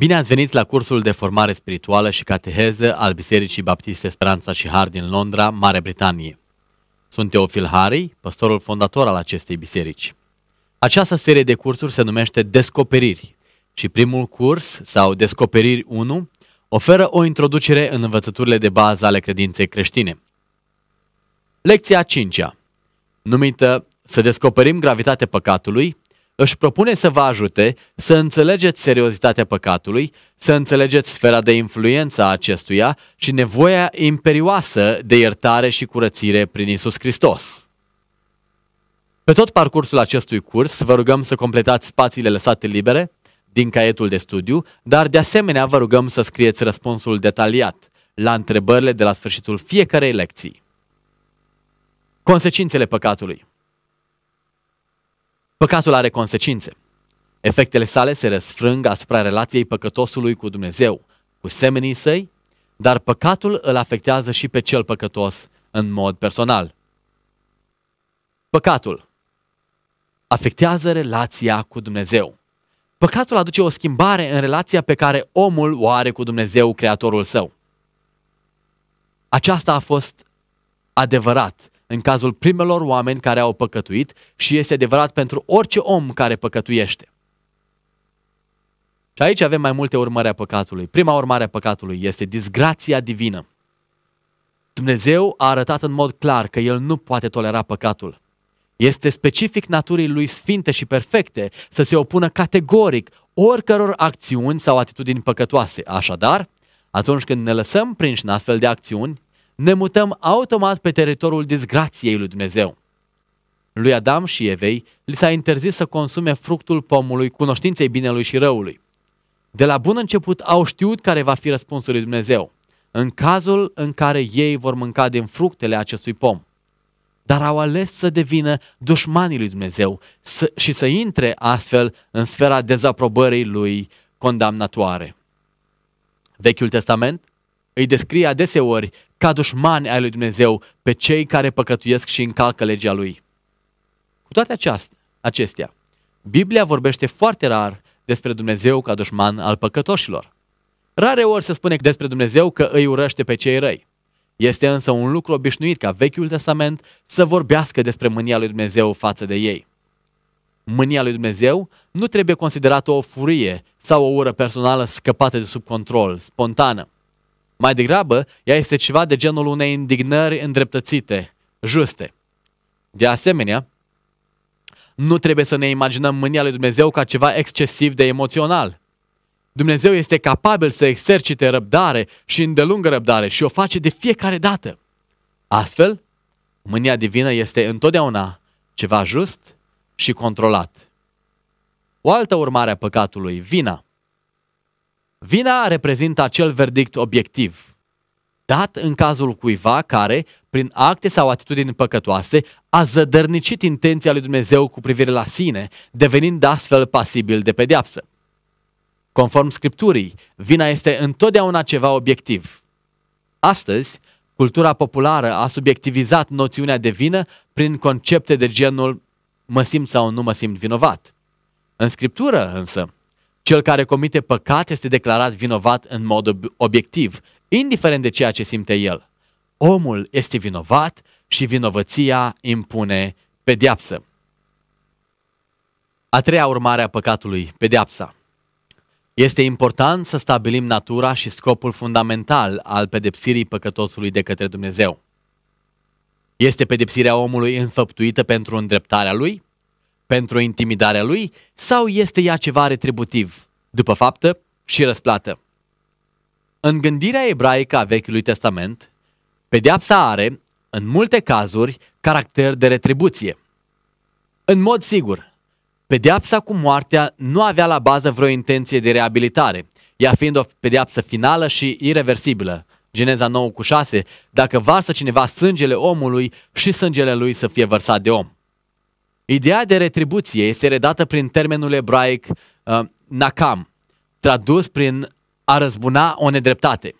Bine ați venit la cursul de formare spirituală și cateheză al Bisericii Baptiste Speranța și Har din Londra, Marea Britanie. Sunt Teofil Harry, pastorul fondator al acestei biserici. Această serie de cursuri se numește Descoperiri și primul curs, sau Descoperiri 1, oferă o introducere în învățăturile de bază ale credinței creștine. Lecția 5 numită Să descoperim gravitatea păcatului, își propune să vă ajute să înțelegeți seriozitatea păcatului, să înțelegeți sfera de influență a acestuia și nevoia imperioasă de iertare și curățire prin Isus Hristos. Pe tot parcursul acestui curs vă rugăm să completați spațiile lăsate libere din caietul de studiu, dar de asemenea vă rugăm să scrieți răspunsul detaliat la întrebările de la sfârșitul fiecarei lecții. Consecințele păcatului Păcatul are consecințe. Efectele sale se răsfrâng asupra relației păcătosului cu Dumnezeu, cu semenii săi, dar păcatul îl afectează și pe cel păcătos în mod personal. Păcatul afectează relația cu Dumnezeu. Păcatul aduce o schimbare în relația pe care omul o are cu Dumnezeu, Creatorul său. Aceasta a fost adevărat în cazul primelor oameni care au păcătuit și este adevărat pentru orice om care păcătuiește. Și aici avem mai multe urmări a păcatului. Prima urmare a păcatului este disgrația divină. Dumnezeu a arătat în mod clar că El nu poate tolera păcatul. Este specific naturii Lui sfinte și perfecte să se opună categoric oricăror acțiuni sau atitudini păcătoase. Așadar, atunci când ne lăsăm prinși în astfel de acțiuni, ne mutăm automat pe teritoriul disgrației lui Dumnezeu. Lui Adam și Evei li s-a interzis să consume fructul pomului cunoștinței binelui și răului. De la bun început au știut care va fi răspunsul lui Dumnezeu, în cazul în care ei vor mânca din fructele acestui pom. Dar au ales să devină dușmanii lui Dumnezeu și să intre astfel în sfera dezaprobării lui condamnatoare. Vechiul Testament îi descrie adeseori ca dușmani ai lui Dumnezeu pe cei care păcătuiesc și încalcă legea lui. Cu toate aceasta, acestea, Biblia vorbește foarte rar despre Dumnezeu ca dușman al păcătoșilor. Rare ori se spune despre Dumnezeu că îi urăște pe cei răi. Este însă un lucru obișnuit ca Vechiul Testament să vorbească despre mânia lui Dumnezeu față de ei. Mânia lui Dumnezeu nu trebuie considerată o furie sau o ură personală scăpată de sub control, spontană. Mai degrabă, ea este ceva de genul unei indignări îndreptățite, juste. De asemenea, nu trebuie să ne imaginăm mânia lui Dumnezeu ca ceva excesiv de emoțional. Dumnezeu este capabil să exercite răbdare și îndelungă răbdare și o face de fiecare dată. Astfel, mânia divină este întotdeauna ceva just și controlat. O altă urmare a păcatului, vina. Vina reprezintă acel verdict obiectiv, dat în cazul cuiva care, prin acte sau atitudini păcătoase, a zădărnicit intenția lui Dumnezeu cu privire la sine, devenind astfel pasibil de pedeapsă. Conform Scripturii, vina este întotdeauna ceva obiectiv. Astăzi, cultura populară a subiectivizat noțiunea de vină prin concepte de genul mă simt sau nu mă simt vinovat. În Scriptură, însă, cel care comite păcat este declarat vinovat în mod obiectiv, indiferent de ceea ce simte el. Omul este vinovat și vinovăția impune pedeapsă. A treia urmare a păcatului, pedeapsa. Este important să stabilim natura și scopul fundamental al pedepsirii păcătosului de către Dumnezeu. Este pedepsirea omului înfăptuită pentru îndreptarea lui? pentru intimidarea lui sau este ea ceva retributiv, după faptă și răsplată? În gândirea ebraică a Vechiului Testament, pedeapsa are, în multe cazuri, caracter de retribuție. În mod sigur, pedeapsa cu moartea nu avea la bază vreo intenție de reabilitare, ea fiind o pedeapsă finală și irreversibilă. Geneza 9 cu 6, dacă varsă cineva sângele omului și sângele lui să fie vărsat de om. Ideea de retribuție este redată prin termenul ebraic uh, nakam, tradus prin a răzbuna o nedreptate.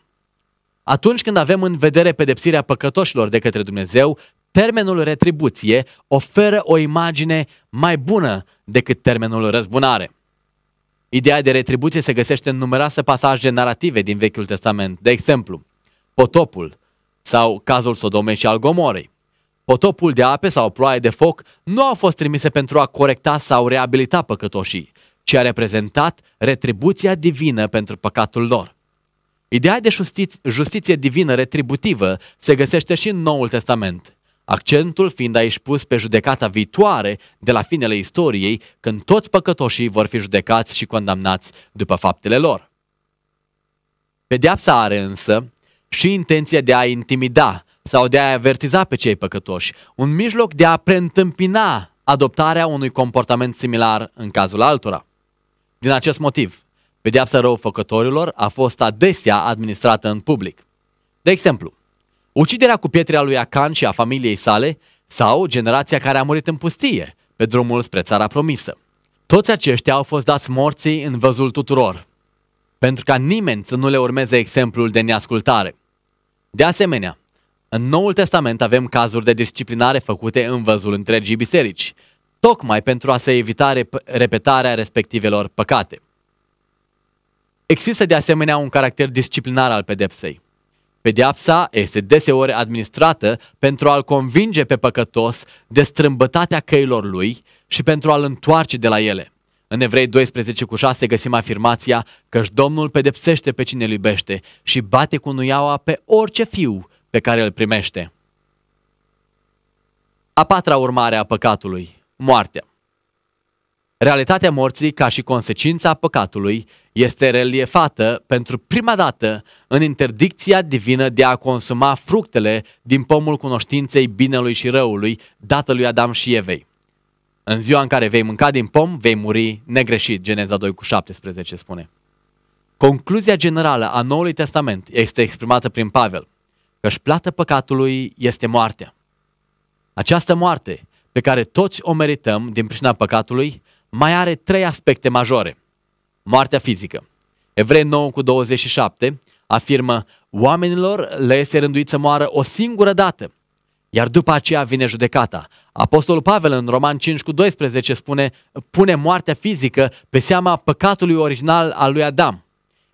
Atunci când avem în vedere pedepsirea păcătoșilor de către Dumnezeu, termenul retribuție oferă o imagine mai bună decât termenul răzbunare. Ideea de retribuție se găsește în numeroase pasaje narrative din Vechiul Testament, de exemplu, potopul sau cazul Sodomei și al Gomorei. Potopul de ape sau ploaie de foc nu au fost trimise pentru a corecta sau reabilita păcătoșii, ci a reprezentat retribuția divină pentru păcatul lor. Ideea de justiție divină retributivă se găsește și în Noul Testament, accentul fiind aici pus pe judecata viitoare de la finele istoriei, când toți păcătoșii vor fi judecați și condamnați după faptele lor. Pedeapsa are însă și intenția de a intimida, sau de a avertiza pe cei păcătoși, un mijloc de a preîntâmpina adoptarea unui comportament similar în cazul altora. Din acest motiv, pedeapsa răufăcătorilor a fost adesea administrată în public. De exemplu, uciderea cu pietre a lui Acan și a familiei sale sau generația care a murit în pustie pe drumul spre țara promisă. Toți aceștia au fost dați morții în văzul tuturor, pentru ca nimeni să nu le urmeze exemplul de neascultare. De asemenea, în Noul Testament avem cazuri de disciplinare făcute în văzul întregii biserici, tocmai pentru a se evita rep- repetarea respectivelor păcate. Există de asemenea un caracter disciplinar al pedepsei. Pedeapsa este deseori administrată pentru a-l convinge pe păcătos de strâmbătatea căilor lui și pentru a-l întoarce de la ele. În Evrei 12 cu 6 găsim afirmația că Domnul pedepsește pe cine îl iubește și bate cu nuiaua pe orice fiu pe care îl primește. A patra urmare a păcatului, moartea. Realitatea morții ca și consecința păcatului este reliefată pentru prima dată în interdicția divină de a consuma fructele din pomul cunoștinței binelui și răului dată lui Adam și Evei. În ziua în care vei mânca din pom, vei muri negreșit, Geneza 2 cu 17 spune. Concluzia generală a Noului Testament este exprimată prin Pavel căci plată păcatului este moartea. Această moarte, pe care toți o merităm din pricina păcatului, mai are trei aspecte majore. Moartea fizică. Evrei 9 cu 27 afirmă, oamenilor le este rânduit să moară o singură dată, iar după aceea vine judecata. Apostolul Pavel în Roman 5 cu 12 spune, pune moartea fizică pe seama păcatului original al lui Adam.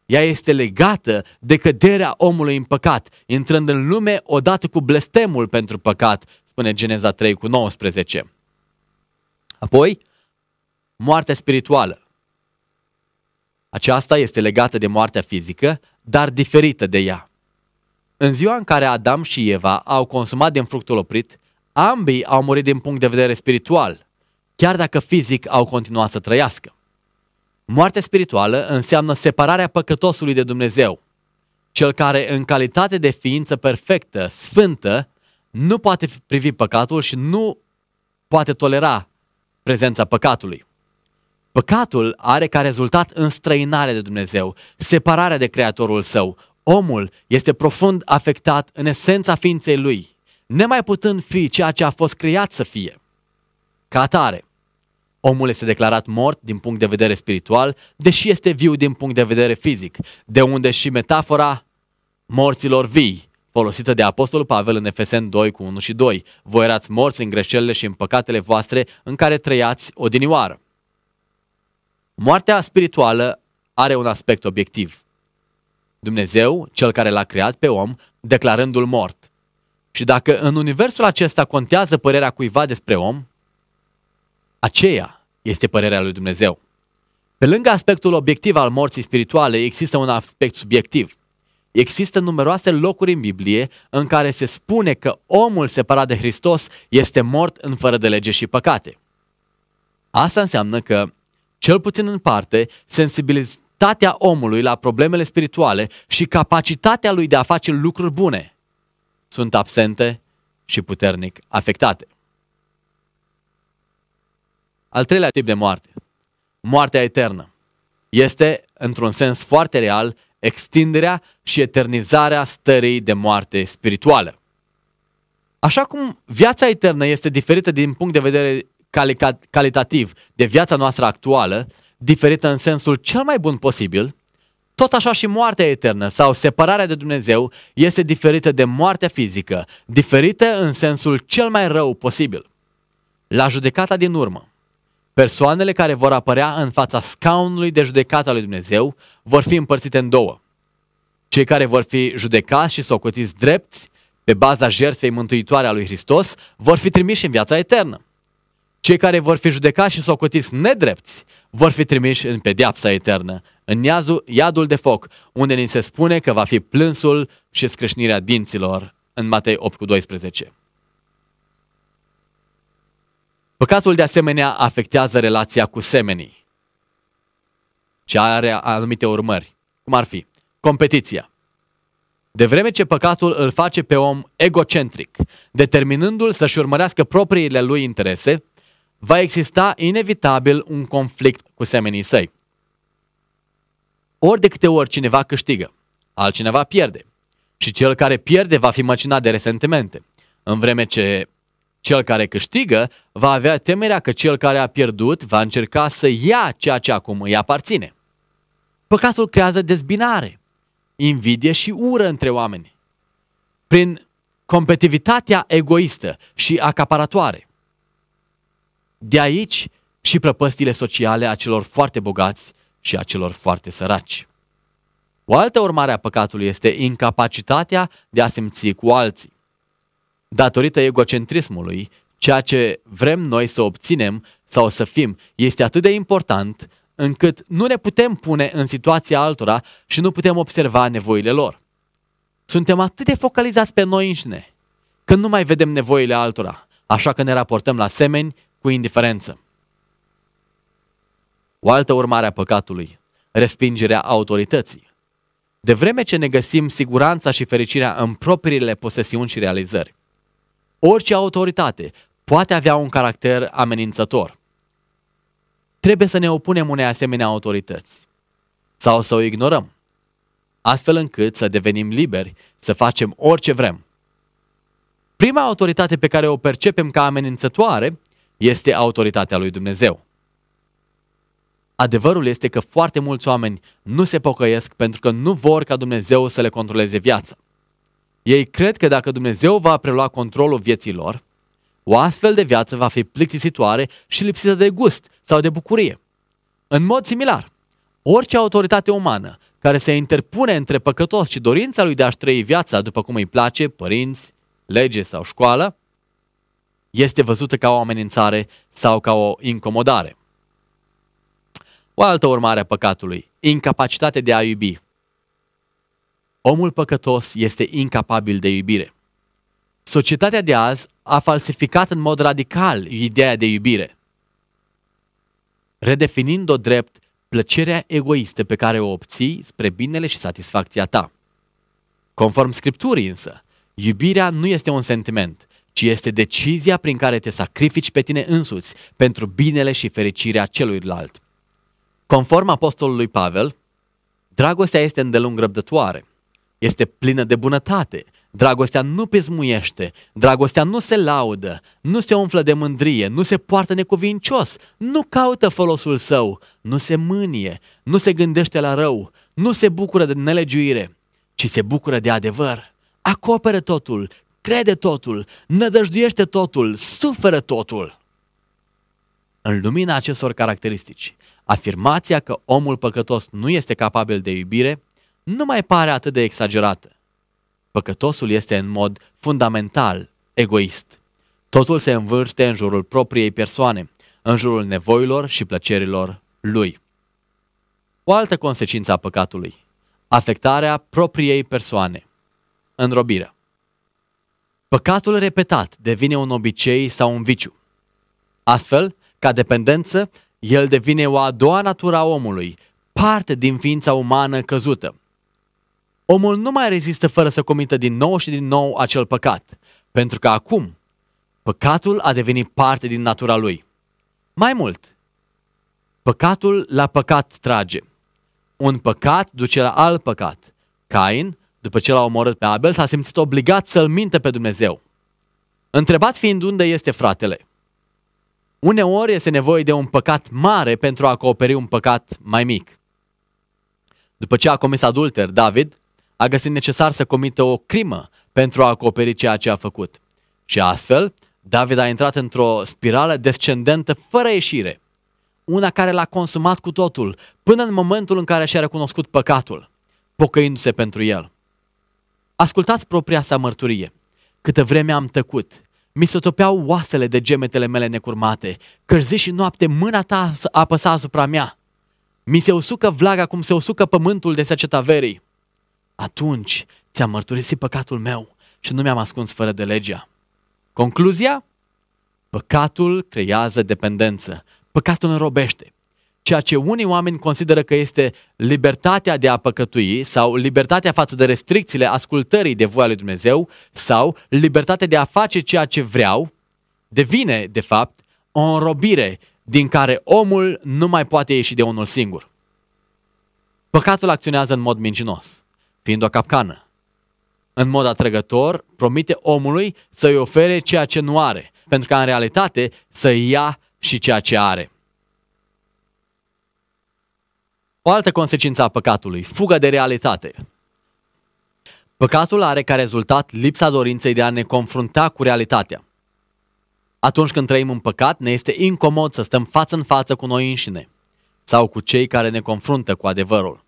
Ea este legată de căderea omului în păcat, intrând în lume odată cu blestemul pentru păcat, spune Geneza 3 cu 19. Apoi, moartea spirituală. Aceasta este legată de moartea fizică, dar diferită de ea. În ziua în care Adam și Eva au consumat din fructul oprit, ambii au murit din punct de vedere spiritual, chiar dacă fizic au continuat să trăiască. Moartea spirituală înseamnă separarea păcătosului de Dumnezeu, cel care în calitate de ființă perfectă, sfântă, nu poate privi păcatul și nu poate tolera prezența păcatului. Păcatul are ca rezultat înstrăinarea de Dumnezeu, separarea de Creatorul său. Omul este profund afectat în esența ființei lui, nemai putând fi ceea ce a fost creat să fie. Ca atare, Omul este declarat mort din punct de vedere spiritual, deși este viu din punct de vedere fizic, de unde și metafora morților vii, folosită de Apostolul Pavel în Efesen 2 cu 1 și 2. Voi erați morți în greșelile și în păcatele voastre în care trăiați odinioară. Moartea spirituală are un aspect obiectiv. Dumnezeu, cel care l-a creat pe om, declarându-l mort. Și dacă în universul acesta contează părerea cuiva despre om, aceea este părerea lui Dumnezeu. Pe lângă aspectul obiectiv al morții spirituale, există un aspect subiectiv. Există numeroase locuri în Biblie în care se spune că omul separat de Hristos este mort în fără de lege și păcate. Asta înseamnă că, cel puțin în parte, sensibilitatea omului la problemele spirituale și capacitatea lui de a face lucruri bune sunt absente și puternic afectate. Al treilea tip de moarte, moartea eternă, este, într-un sens foarte real, extinderea și eternizarea stării de moarte spirituală. Așa cum viața eternă este diferită din punct de vedere calitativ de viața noastră actuală, diferită în sensul cel mai bun posibil, tot așa și moartea eternă sau separarea de Dumnezeu este diferită de moartea fizică, diferită în sensul cel mai rău posibil. La judecata din urmă, Persoanele care vor apărea în fața scaunului de judecată al lui Dumnezeu vor fi împărțite în două. Cei care vor fi judecați și socotiți drepți pe baza jertfei mântuitoare a lui Hristos vor fi trimiși în viața eternă. Cei care vor fi judecați și socotiți nedrepți vor fi trimiși în pedeapsa eternă, în iazul, iadul de foc, unde ni se spune că va fi plânsul și scrâșnirea dinților în Matei 8 cu 12. Păcatul de asemenea afectează relația cu semenii și are anumite urmări, cum ar fi competiția. De vreme ce păcatul îl face pe om egocentric, determinându-l să-și urmărească propriile lui interese, va exista inevitabil un conflict cu semenii săi. Ori de câte ori cineva câștigă, altcineva pierde. Și cel care pierde va fi măcinat de resentimente, în vreme ce cel care câștigă va avea temerea că cel care a pierdut va încerca să ia ceea ce acum îi aparține. Păcatul creează dezbinare, invidie și ură între oameni. Prin competitivitatea egoistă și acaparatoare. De aici și prăpăstile sociale a celor foarte bogați și a celor foarte săraci. O altă urmare a păcatului este incapacitatea de a simți cu alții datorită egocentrismului, ceea ce vrem noi să obținem sau să fim este atât de important încât nu ne putem pune în situația altora și nu putem observa nevoile lor. Suntem atât de focalizați pe noi înșine că nu mai vedem nevoile altora, așa că ne raportăm la semeni cu indiferență. O altă urmare a păcatului, respingerea autorității. De vreme ce ne găsim siguranța și fericirea în propriile posesiuni și realizări, orice autoritate poate avea un caracter amenințător. Trebuie să ne opunem unei asemenea autorități sau să o ignorăm, astfel încât să devenim liberi să facem orice vrem. Prima autoritate pe care o percepem ca amenințătoare este autoritatea lui Dumnezeu. Adevărul este că foarte mulți oameni nu se pocăiesc pentru că nu vor ca Dumnezeu să le controleze viața. Ei cred că dacă Dumnezeu va prelua controlul vieții lor, o astfel de viață va fi plictisitoare și lipsită de gust sau de bucurie. În mod similar, orice autoritate umană care se interpune între păcătos și dorința lui de a-și trăi viața după cum îi place, părinți, lege sau școală, este văzută ca o amenințare sau ca o incomodare. O altă urmare a păcatului, incapacitatea de a iubi. Omul păcătos este incapabil de iubire. Societatea de azi a falsificat în mod radical ideea de iubire, redefinind-o drept plăcerea egoistă pe care o obții spre binele și satisfacția ta. Conform Scripturii însă, iubirea nu este un sentiment, ci este decizia prin care te sacrifici pe tine însuți pentru binele și fericirea celuilalt. Conform apostolului Pavel, dragostea este îndelung răbdătoare – este plină de bunătate. Dragostea nu pesmuiește, dragostea nu se laudă, nu se umflă de mândrie, nu se poartă necuvincios, nu caută folosul său, nu se mânie, nu se gândește la rău, nu se bucură de nelegiuire, ci se bucură de adevăr. Acoperă totul, crede totul, nădăjduiește totul, suferă totul. În lumina acestor caracteristici, afirmația că omul păcătos nu este capabil de iubire nu mai pare atât de exagerată. Păcătosul este în mod fundamental egoist. Totul se învârte în jurul propriei persoane, în jurul nevoilor și plăcerilor lui. O altă consecință a păcatului, afectarea propriei persoane, înrobirea. Păcatul repetat devine un obicei sau un viciu. Astfel, ca dependență, el devine o a doua natură a omului, parte din ființa umană căzută, Omul nu mai rezistă fără să comită din nou și din nou acel păcat, pentru că acum păcatul a devenit parte din natura lui. Mai mult, păcatul la păcat trage. Un păcat duce la alt păcat. Cain, după ce l-a omorât pe Abel, s-a simțit obligat să-l minte pe Dumnezeu. Întrebat fiind unde este fratele. Uneori este nevoie de un păcat mare pentru a acoperi un păcat mai mic. După ce a comis adulter, David a găsit necesar să comită o crimă pentru a acoperi ceea ce a făcut. Și astfel, David a intrat într-o spirală descendentă fără ieșire, una care l-a consumat cu totul, până în momentul în care și-a recunoscut păcatul, pocăindu-se pentru el. Ascultați propria sa mărturie. Câtă vreme am tăcut, mi se topeau oasele de gemetele mele necurmate, cărzi și noapte mâna ta apăsa asupra mea. Mi se usucă vlaga cum se usucă pământul de seceta verii atunci ți-am mărturisit păcatul meu și nu mi-am ascuns fără de legea. Concluzia? Păcatul creează dependență. Păcatul înrobește. Ceea ce unii oameni consideră că este libertatea de a păcătui sau libertatea față de restricțiile ascultării de voia lui Dumnezeu sau libertatea de a face ceea ce vreau, devine, de fapt, o înrobire din care omul nu mai poate ieși de unul singur. Păcatul acționează în mod mincinos fiind o capcană. În mod atrăgător, promite omului să-i ofere ceea ce nu are, pentru ca în realitate să ia și ceea ce are. O altă consecință a păcatului, fuga de realitate. Păcatul are ca rezultat lipsa dorinței de a ne confrunta cu realitatea. Atunci când trăim în păcat, ne este incomod să stăm față în față cu noi înșine sau cu cei care ne confruntă cu adevărul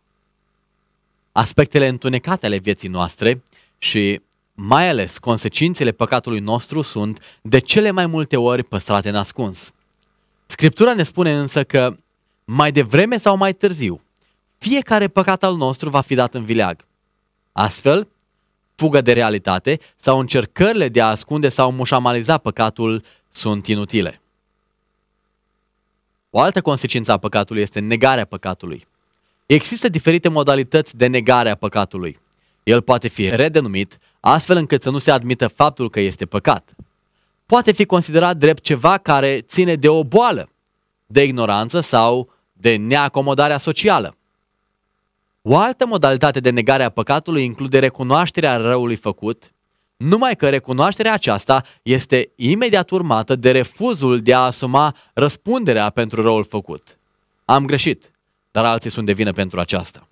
aspectele întunecate ale vieții noastre și mai ales consecințele păcatului nostru sunt de cele mai multe ori păstrate în ascuns. Scriptura ne spune însă că mai devreme sau mai târziu, fiecare păcat al nostru va fi dat în vileag. Astfel, fugă de realitate sau încercările de a ascunde sau mușamaliza păcatul sunt inutile. O altă consecință a păcatului este negarea păcatului. Există diferite modalități de negare a păcatului. El poate fi redenumit, astfel încât să nu se admită faptul că este păcat. Poate fi considerat drept ceva care ține de o boală, de ignoranță sau de neacomodarea socială. O altă modalitate de negare a păcatului include recunoașterea răului făcut, numai că recunoașterea aceasta este imediat urmată de refuzul de a asuma răspunderea pentru răul făcut. Am greșit, dar alții sunt de vină pentru aceasta.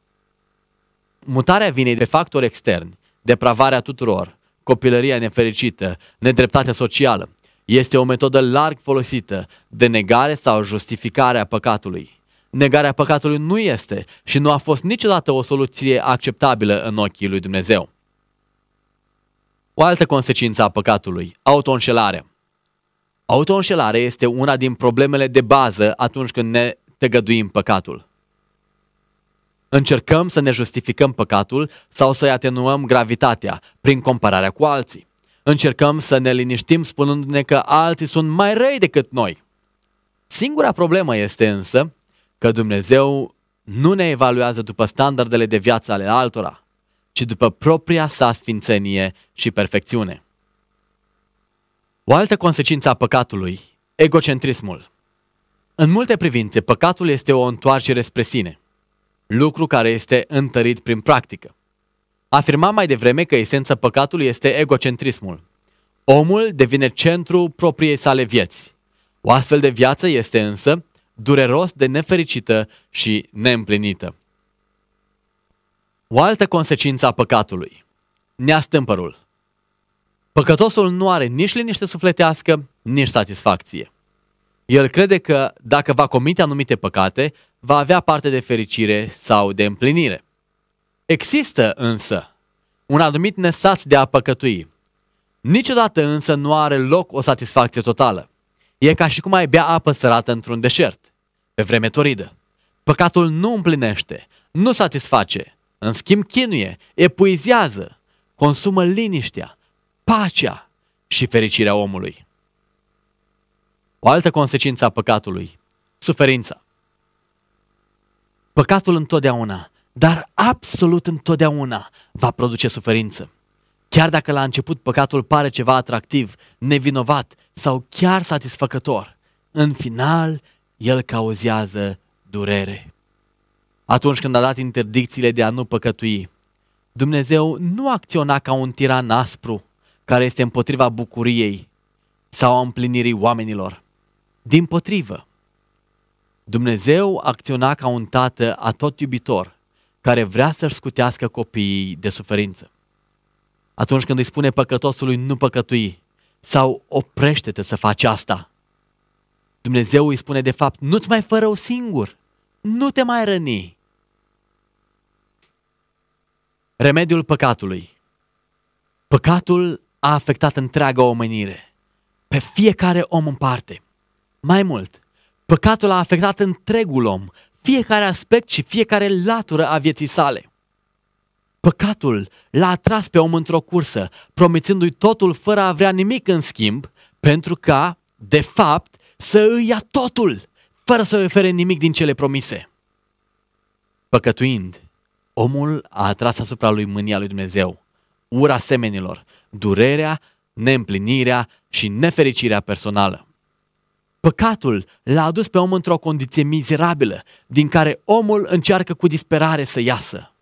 Mutarea vine de factori externi, depravarea tuturor, copilăria nefericită, nedreptatea socială, este o metodă larg folosită de negare sau justificare a păcatului. Negarea păcatului nu este și nu a fost niciodată o soluție acceptabilă în ochii lui Dumnezeu. O altă consecință a păcatului, autoînșelarea. Autoînșelarea este una din problemele de bază atunci când ne tăgăduim păcatul. Încercăm să ne justificăm păcatul sau să-i atenuăm gravitatea prin compararea cu alții. Încercăm să ne liniștim spunându-ne că alții sunt mai răi decât noi. Singura problemă este însă că Dumnezeu nu ne evaluează după standardele de viață ale altora, ci după propria sa sfințenie și perfecțiune. O altă consecință a păcatului, egocentrismul. În multe privințe, păcatul este o întoarcere spre sine – lucru care este întărit prin practică. Afirmam mai devreme că esența păcatului este egocentrismul. Omul devine centru propriei sale vieți. O astfel de viață este însă dureros de nefericită și neîmplinită. O altă consecință a păcatului. Neastâmpărul. Păcătosul nu are nici liniște sufletească, nici satisfacție. El crede că dacă va comite anumite păcate, va avea parte de fericire sau de împlinire. Există însă un anumit nesaț de a păcătui. Niciodată însă nu are loc o satisfacție totală. E ca și cum ai bea apă sărată într-un deșert, pe vreme toridă. Păcatul nu împlinește, nu satisface, în schimb chinuie, epuizează, consumă liniștea, pacea și fericirea omului. O altă consecință a păcatului, suferința. Păcatul întotdeauna, dar absolut întotdeauna, va produce suferință. Chiar dacă la început păcatul pare ceva atractiv, nevinovat sau chiar satisfăcător, în final el cauzează durere. Atunci când a dat interdicțiile de a nu păcătui, Dumnezeu nu acționa ca un tiran aspru care este împotriva bucuriei sau a împlinirii oamenilor. Din potrivă, Dumnezeu acționa ca un tată tot iubitor, care vrea să-și scutească copiii de suferință. Atunci când îi spune păcătosului nu păcătui sau oprește-te să faci asta, Dumnezeu îi spune de fapt nu-ți mai fă rău singur, nu te mai răni. Remediul păcatului. Păcatul a afectat întreaga omenire, pe fiecare om în parte. Mai mult, Păcatul a afectat întregul om, fiecare aspect și fiecare latură a vieții sale. Păcatul l-a atras pe om într-o cursă, promițându-i totul fără a vrea nimic în schimb, pentru ca, de fapt, să îi ia totul, fără să ofere nimic din cele promise. Păcătuind, omul a atras asupra lui mânia lui Dumnezeu, ura semenilor, durerea, neîmplinirea și nefericirea personală. Păcatul l-a adus pe om într-o condiție mizerabilă, din care omul încearcă cu disperare să iasă.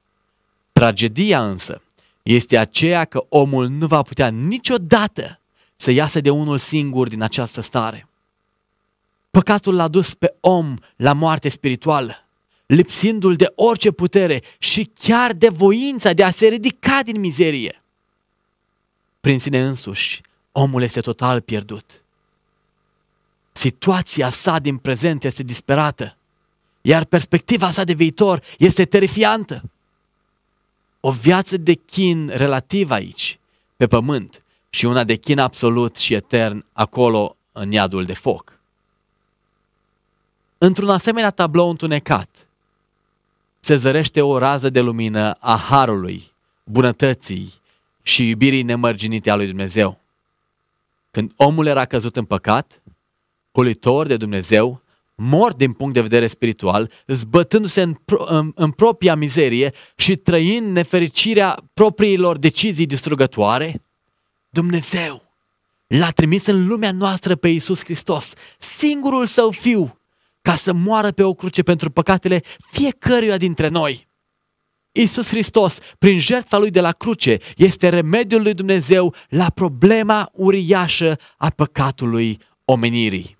Tragedia însă este aceea că omul nu va putea niciodată să iasă de unul singur din această stare. Păcatul l-a dus pe om la moarte spirituală, lipsindu-l de orice putere și chiar de voința de a se ridica din mizerie. Prin sine însuși, omul este total pierdut Situația sa din prezent este disperată, iar perspectiva sa de viitor este terifiantă. O viață de chin relativ aici, pe pământ, și una de chin absolut și etern acolo în iadul de foc. Într-un asemenea tablou întunecat, se zărește o rază de lumină a harului, bunătății și iubirii nemărginite a lui Dumnezeu. Când omul era căzut în păcat, colitor de Dumnezeu, mort din punct de vedere spiritual, zbătându-se în, pro- în, în propria mizerie și trăind nefericirea propriilor decizii distrugătoare? Dumnezeu l-a trimis în lumea noastră pe Iisus Hristos, singurul său fiu, ca să moară pe o cruce pentru păcatele fiecăruia dintre noi. Iisus Hristos, prin jertfa lui de la cruce, este remediul lui Dumnezeu la problema uriașă a păcatului omenirii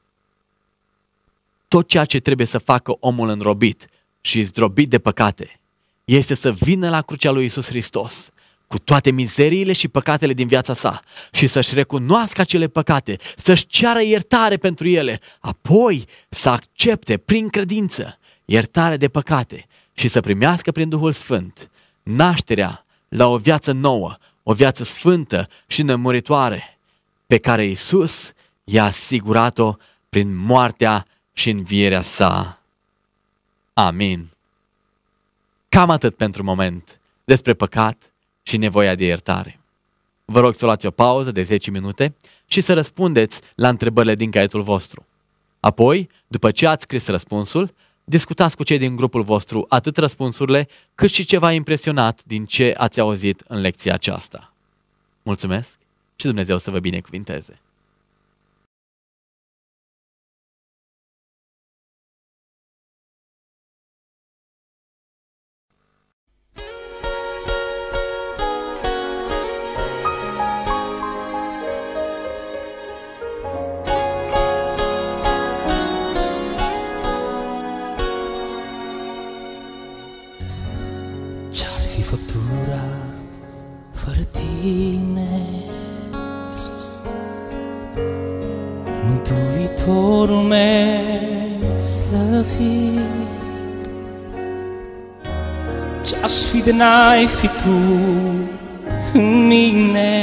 tot ceea ce trebuie să facă omul înrobit și zdrobit de păcate este să vină la crucea lui Isus Hristos cu toate mizeriile și păcatele din viața sa și să-și recunoască acele păcate, să-și ceară iertare pentru ele, apoi să accepte prin credință iertare de păcate și să primească prin Duhul Sfânt nașterea la o viață nouă, o viață sfântă și nemuritoare, pe care Isus i-a asigurat-o prin moartea și învierea sa. Amin. Cam atât pentru moment despre păcat și nevoia de iertare. Vă rog să luați o pauză de 10 minute și să răspundeți la întrebările din caietul vostru. Apoi, după ce ați scris răspunsul, discutați cu cei din grupul vostru atât răspunsurile, cât și ceva impresionat din ce ați auzit în lecția aceasta. Mulțumesc și Dumnezeu să vă binecuvinteze! n-ai fi tu în mine.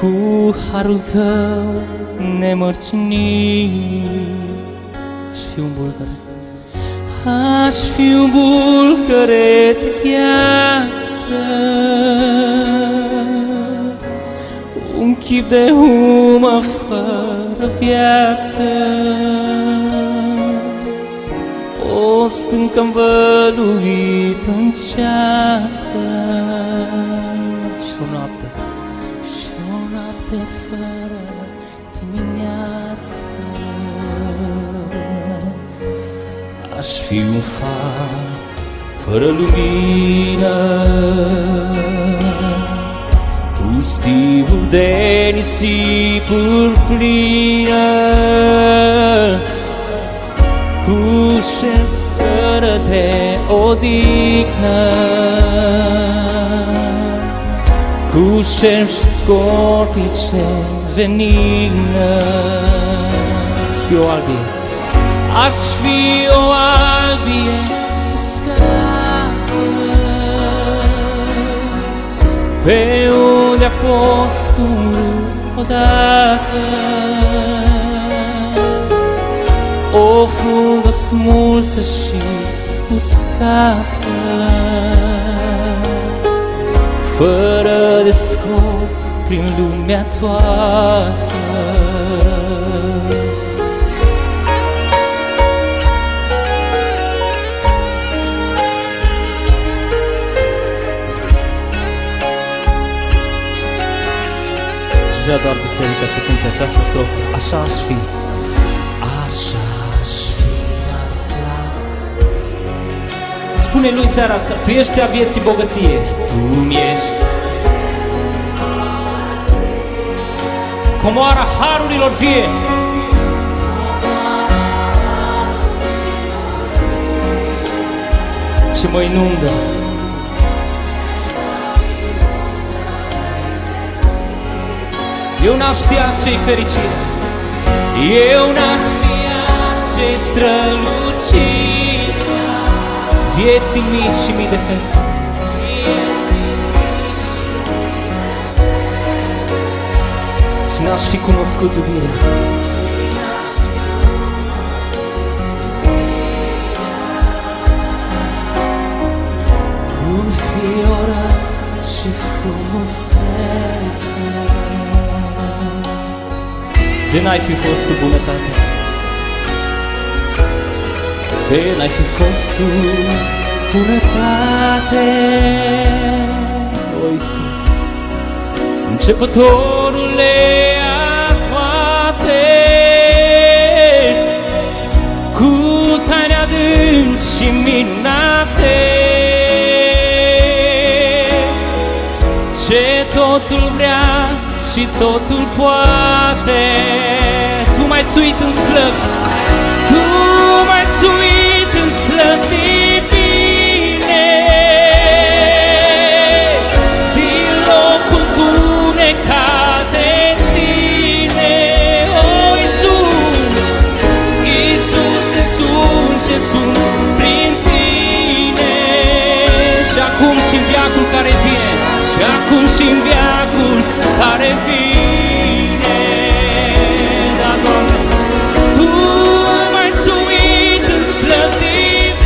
Cu harul tău nemărcinit Aș fi un bulgăre Aș fi un bulgăre de gheață Un chip de umă fără viață încă învăluit în ceață Și o noapte, și o noapte fără dimineață Aș fi un far fără lumină Pustiu de nisipuri plină te odihnă. Cu șerpi scortice venină. Aș fi o albie, aș fi o albie uscată pe unde a fost un odată. O frunză smulsă și îmi scapă Fără de scop prin lumea toată vrea doar biserica să cânte această strofă Așa aș fi Spune lui seara asta, tu ești a vieții bogăție. Tu mi ești comoara harurilor vie. Ce mă inundă. Eu n-aș știa ce-i fericit, Eu n-aș știa ce-i strălucit vieții mii și mii de fețe. Și n-aș fi cunoscut iubirea. fiora și frumusețe De n-ai fi fost tu bunătatea de n-ai fi fost tu purătate. O Iisus, începătorule a toate Cu tare adânci și minate Ce totul vrea și totul poate Tu mai suit în slăb Tu mai suit sin viacul are fine da Doamne Tu m-ai suit în slăbivire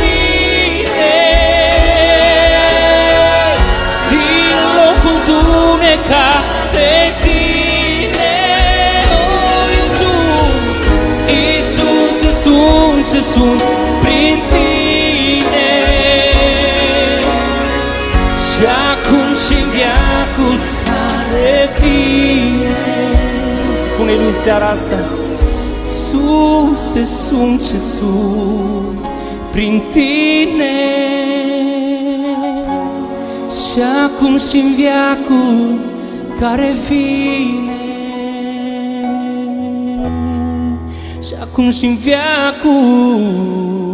Din locul dunecat de tine O oh, Iisus, Iisus, sunt ce sunt prin tine seara asta. Suse sunt ce sunt prin tine și acum și în viacul care vine. Și acum și în viacul